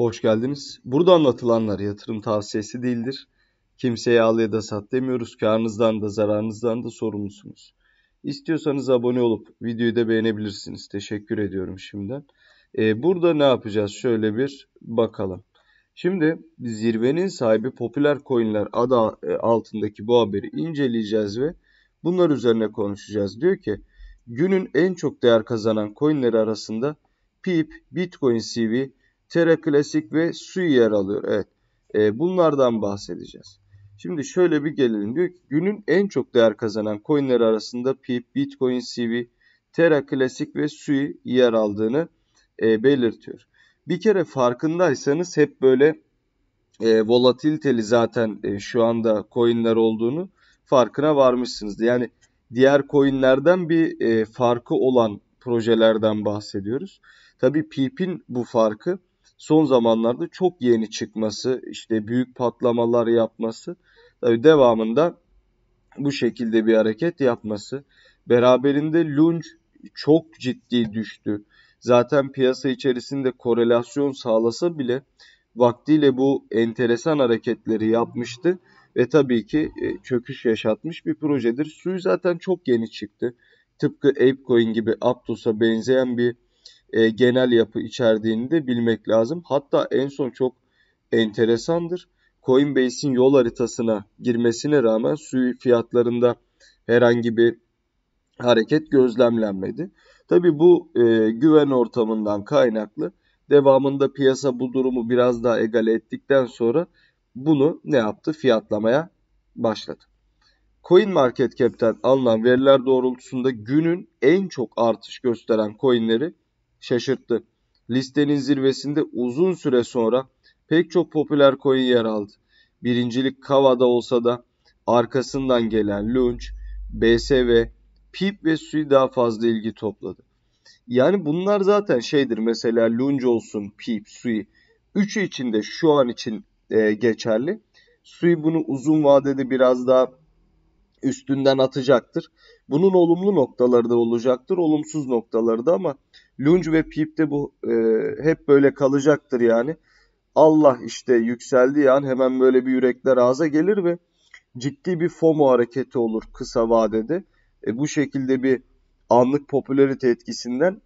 Hoş geldiniz. Burada anlatılanlar yatırım tavsiyesi değildir. Kimseye al ya da sat demiyoruz. Karnınızdan da zararınızdan da sorumlusunuz. İstiyorsanız abone olup videoyu da beğenebilirsiniz. Teşekkür ediyorum şimdiden. Ee, burada ne yapacağız? Şöyle bir bakalım. Şimdi zirvenin sahibi popüler coinler adı e, altındaki bu haberi inceleyeceğiz ve bunlar üzerine konuşacağız. Diyor ki günün en çok değer kazanan coinleri arasında PIP, Bitcoin CV, Tere Klasik ve Su yer alıyor. Evet. E, bunlardan bahsedeceğiz. Şimdi şöyle bir gelelim. Diyor ki günün en çok değer kazanan coinleri arasında PIP, Bitcoin CV, Terra Classic ve Sui yer aldığını e, belirtiyor. Bir kere farkındaysanız hep böyle e, volatiliteli zaten e, şu anda coinler olduğunu farkına varmışsınız. Yani diğer coinlerden bir e, farkı olan projelerden bahsediyoruz. Tabii PIP'in bu farkı son zamanlarda çok yeni çıkması, işte büyük patlamalar yapması, tabii devamında bu şekilde bir hareket yapması. Beraberinde Lunge çok ciddi düştü. Zaten piyasa içerisinde korelasyon sağlasa bile vaktiyle bu enteresan hareketleri yapmıştı ve tabii ki e, çöküş yaşatmış bir projedir. Suyu zaten çok yeni çıktı. Tıpkı ApeCoin gibi Aptos'a benzeyen bir e, genel yapı içerdiğini de bilmek lazım. Hatta en son çok enteresandır. Coinbase'in yol haritasına girmesine rağmen suyu fiyatlarında herhangi bir hareket gözlemlenmedi. Tabii bu e, güven ortamından kaynaklı devamında piyasa bu durumu biraz daha egale ettikten sonra bunu ne yaptı? Fiyatlamaya başladı. Coin Market Cap'ten alınan veriler doğrultusunda günün en çok artış gösteren coinleri şaşırttı. Listenin zirvesinde uzun süre sonra pek çok popüler koyun yer aldı. Birincilik Kava'da olsa da arkasından gelen Lunch, BSV, Pip ve Sui daha fazla ilgi topladı. Yani bunlar zaten şeydir mesela Lunch olsun, Pip, Sui. Üçü için de şu an için e, geçerli. Sui bunu uzun vadede biraz daha üstünden atacaktır. Bunun olumlu noktaları da olacaktır, olumsuz noktaları da ama Lunch ve Pip'te bu e, hep böyle kalacaktır yani. Allah işte yükseldiği an hemen böyle bir yürekler ağza gelir ve ciddi bir FOMO hareketi olur kısa vadede. E, bu şekilde bir anlık popülarite etkisinden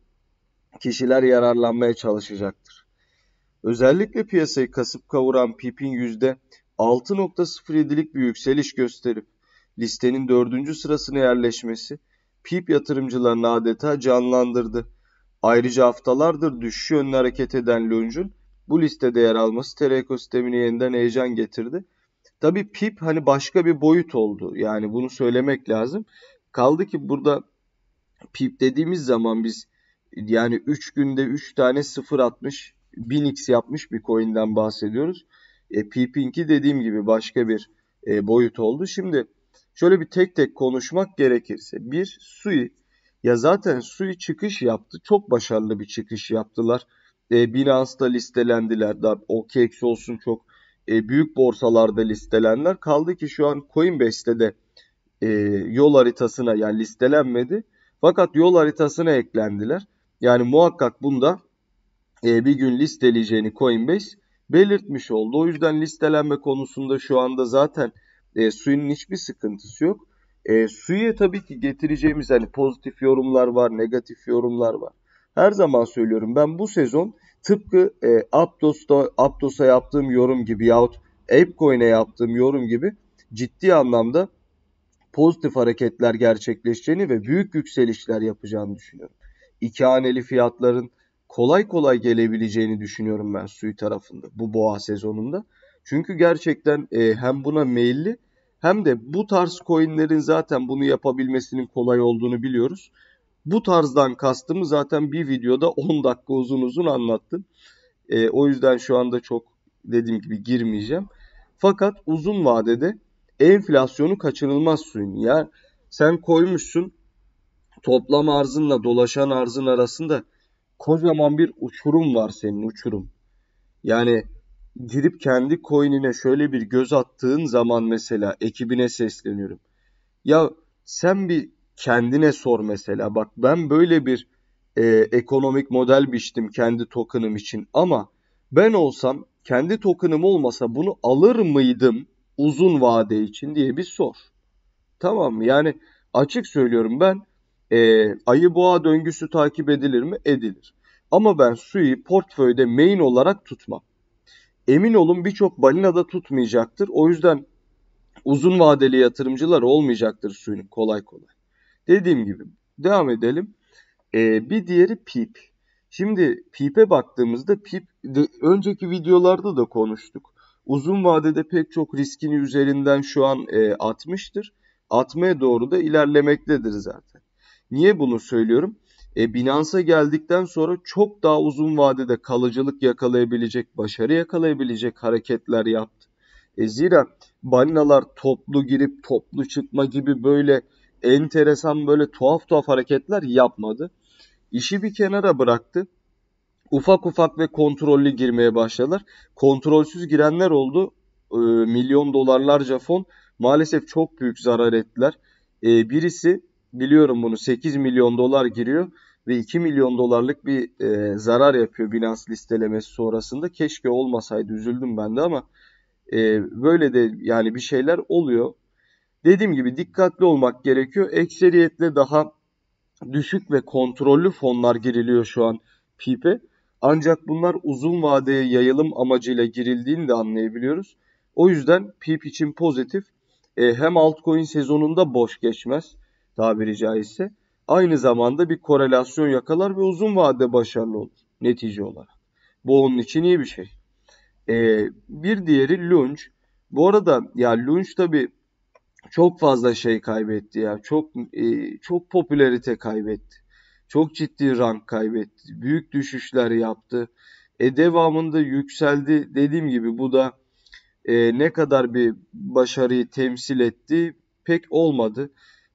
kişiler yararlanmaya çalışacaktır. Özellikle piyasayı kasıp kavuran PIP'in %6.07'lik bir yükseliş gösterip listenin 4. sırasına yerleşmesi PIP yatırımcılarını adeta canlandırdı. Ayrıca haftalardır düşüş yönlü hareket eden Lunge'un bu listede yer alması TR ekosistemine yeniden heyecan getirdi. Tabi pip hani başka bir boyut oldu. Yani bunu söylemek lazım. Kaldı ki burada pip dediğimiz zaman biz yani 3 günde 3 tane 0.60 1000x yapmış bir coin'den bahsediyoruz. E, pipinki dediğim gibi başka bir e, boyut oldu. Şimdi şöyle bir tek tek konuşmak gerekirse. Bir, Sui ya zaten Sui çıkış yaptı. Çok başarılı bir çıkış yaptılar. E, Binance'da listelendiler. Daha OKX olsun çok e, büyük borsalarda listelenler. Kaldı ki şu an Coinbase'de de e, yol haritasına yani listelenmedi. Fakat yol haritasına eklendiler. Yani muhakkak bunda e, bir gün listeleyeceğini Coinbase belirtmiş oldu. O yüzden listelenme konusunda şu anda zaten e, suyun hiçbir sıkıntısı yok. E, suya tabii ki getireceğimiz hani pozitif yorumlar var, negatif yorumlar var. Her zaman söylüyorum ben bu sezon tıpkı e, Aptos'ta Aptos'a yaptığım yorum gibi yahut Apecoin'e yaptığım yorum gibi ciddi anlamda pozitif hareketler gerçekleşeceğini ve büyük yükselişler yapacağını düşünüyorum. İki haneli fiyatların kolay kolay gelebileceğini düşünüyorum ben suyu tarafında bu boğa sezonunda. Çünkü gerçekten e, hem buna meyilli hem de bu tarz coinlerin zaten bunu yapabilmesinin kolay olduğunu biliyoruz. Bu tarzdan kastımı zaten bir videoda 10 dakika uzun uzun anlattım. E, o yüzden şu anda çok dediğim gibi girmeyeceğim. Fakat uzun vadede enflasyonu kaçınılmaz suyun. Yani sen koymuşsun toplam arzınla dolaşan arzın arasında kocaman bir uçurum var senin uçurum. Yani girip kendi coin'ine şöyle bir göz attığın zaman mesela ekibine sesleniyorum. Ya sen bir kendine sor mesela. Bak ben böyle bir e, ekonomik model biçtim kendi token'ım için ama ben olsam kendi token'ım olmasa bunu alır mıydım uzun vade için diye bir sor. Tamam mı? Yani açık söylüyorum ben e, ayı boğa döngüsü takip edilir mi? Edilir. Ama ben suyu portföyde main olarak tutmam emin olun birçok balina da tutmayacaktır. O yüzden uzun vadeli yatırımcılar olmayacaktır suyun kolay kolay. Dediğim gibi devam edelim. Ee, bir diğeri PIP. Şimdi PIP'e baktığımızda PIP de, önceki videolarda da konuştuk. Uzun vadede pek çok riskini üzerinden şu an e, atmıştır. Atmaya doğru da ilerlemektedir zaten. Niye bunu söylüyorum? E, Binance'a geldikten sonra çok daha uzun vadede kalıcılık yakalayabilecek, başarı yakalayabilecek hareketler yaptı. E, zira balinalar toplu girip toplu çıkma gibi böyle enteresan böyle tuhaf tuhaf hareketler yapmadı. İşi bir kenara bıraktı. Ufak ufak ve kontrollü girmeye başladılar. Kontrolsüz girenler oldu. E, milyon dolarlarca fon maalesef çok büyük zarar ettiler. E, birisi biliyorum bunu 8 milyon dolar giriyor ve 2 milyon dolarlık bir e, zarar yapıyor Binance listelemesi sonrasında. Keşke olmasaydı üzüldüm ben de ama e, böyle de yani bir şeyler oluyor. Dediğim gibi dikkatli olmak gerekiyor. Ekseriyetle daha düşük ve kontrollü fonlar giriliyor şu an PİP'e. Ancak bunlar uzun vadeye yayılım amacıyla girildiğini de anlayabiliyoruz. O yüzden PIP için pozitif. E, hem altcoin sezonunda boş geçmez tabiri caizse aynı zamanda bir korelasyon yakalar ve uzun vadede başarılı olur netice olarak. Bu onun için iyi bir şey. Ee, bir diğeri Lunch. Bu arada ya Lunch tabi çok fazla şey kaybetti ya. Çok e, çok popülerite kaybetti. Çok ciddi rank kaybetti. Büyük düşüşler yaptı. E devamında yükseldi. Dediğim gibi bu da e, ne kadar bir başarıyı temsil etti pek olmadı.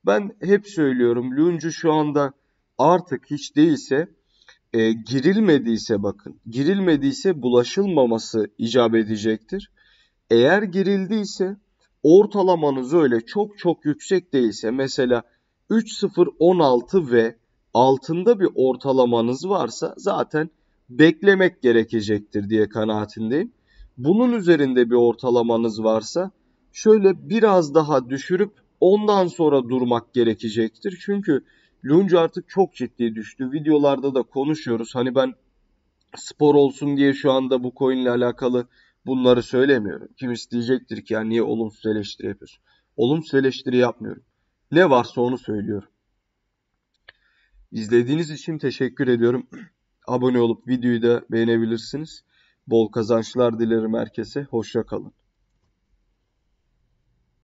Ben hep söylüyorum Luncu şu anda artık hiç değilse e, girilmediyse bakın girilmediyse bulaşılmaması icap edecektir. Eğer girildiyse ortalamanız öyle çok çok yüksek değilse mesela 3.016 ve altında bir ortalamanız varsa zaten beklemek gerekecektir diye kanaatindeyim. Bunun üzerinde bir ortalamanız varsa şöyle biraz daha düşürüp Ondan sonra durmak gerekecektir. Çünkü Lunge artık çok ciddi düştü. Videolarda da konuşuyoruz. Hani ben spor olsun diye şu anda bu coin ile alakalı bunları söylemiyorum. Kim diyecektir ki ya niye olumsuz eleştiri yapıyorsun? Olumsuz eleştiri yapmıyorum. Ne varsa onu söylüyorum. İzlediğiniz için teşekkür ediyorum. Abone olup videoyu da beğenebilirsiniz. Bol kazançlar dilerim herkese. Hoşça kalın.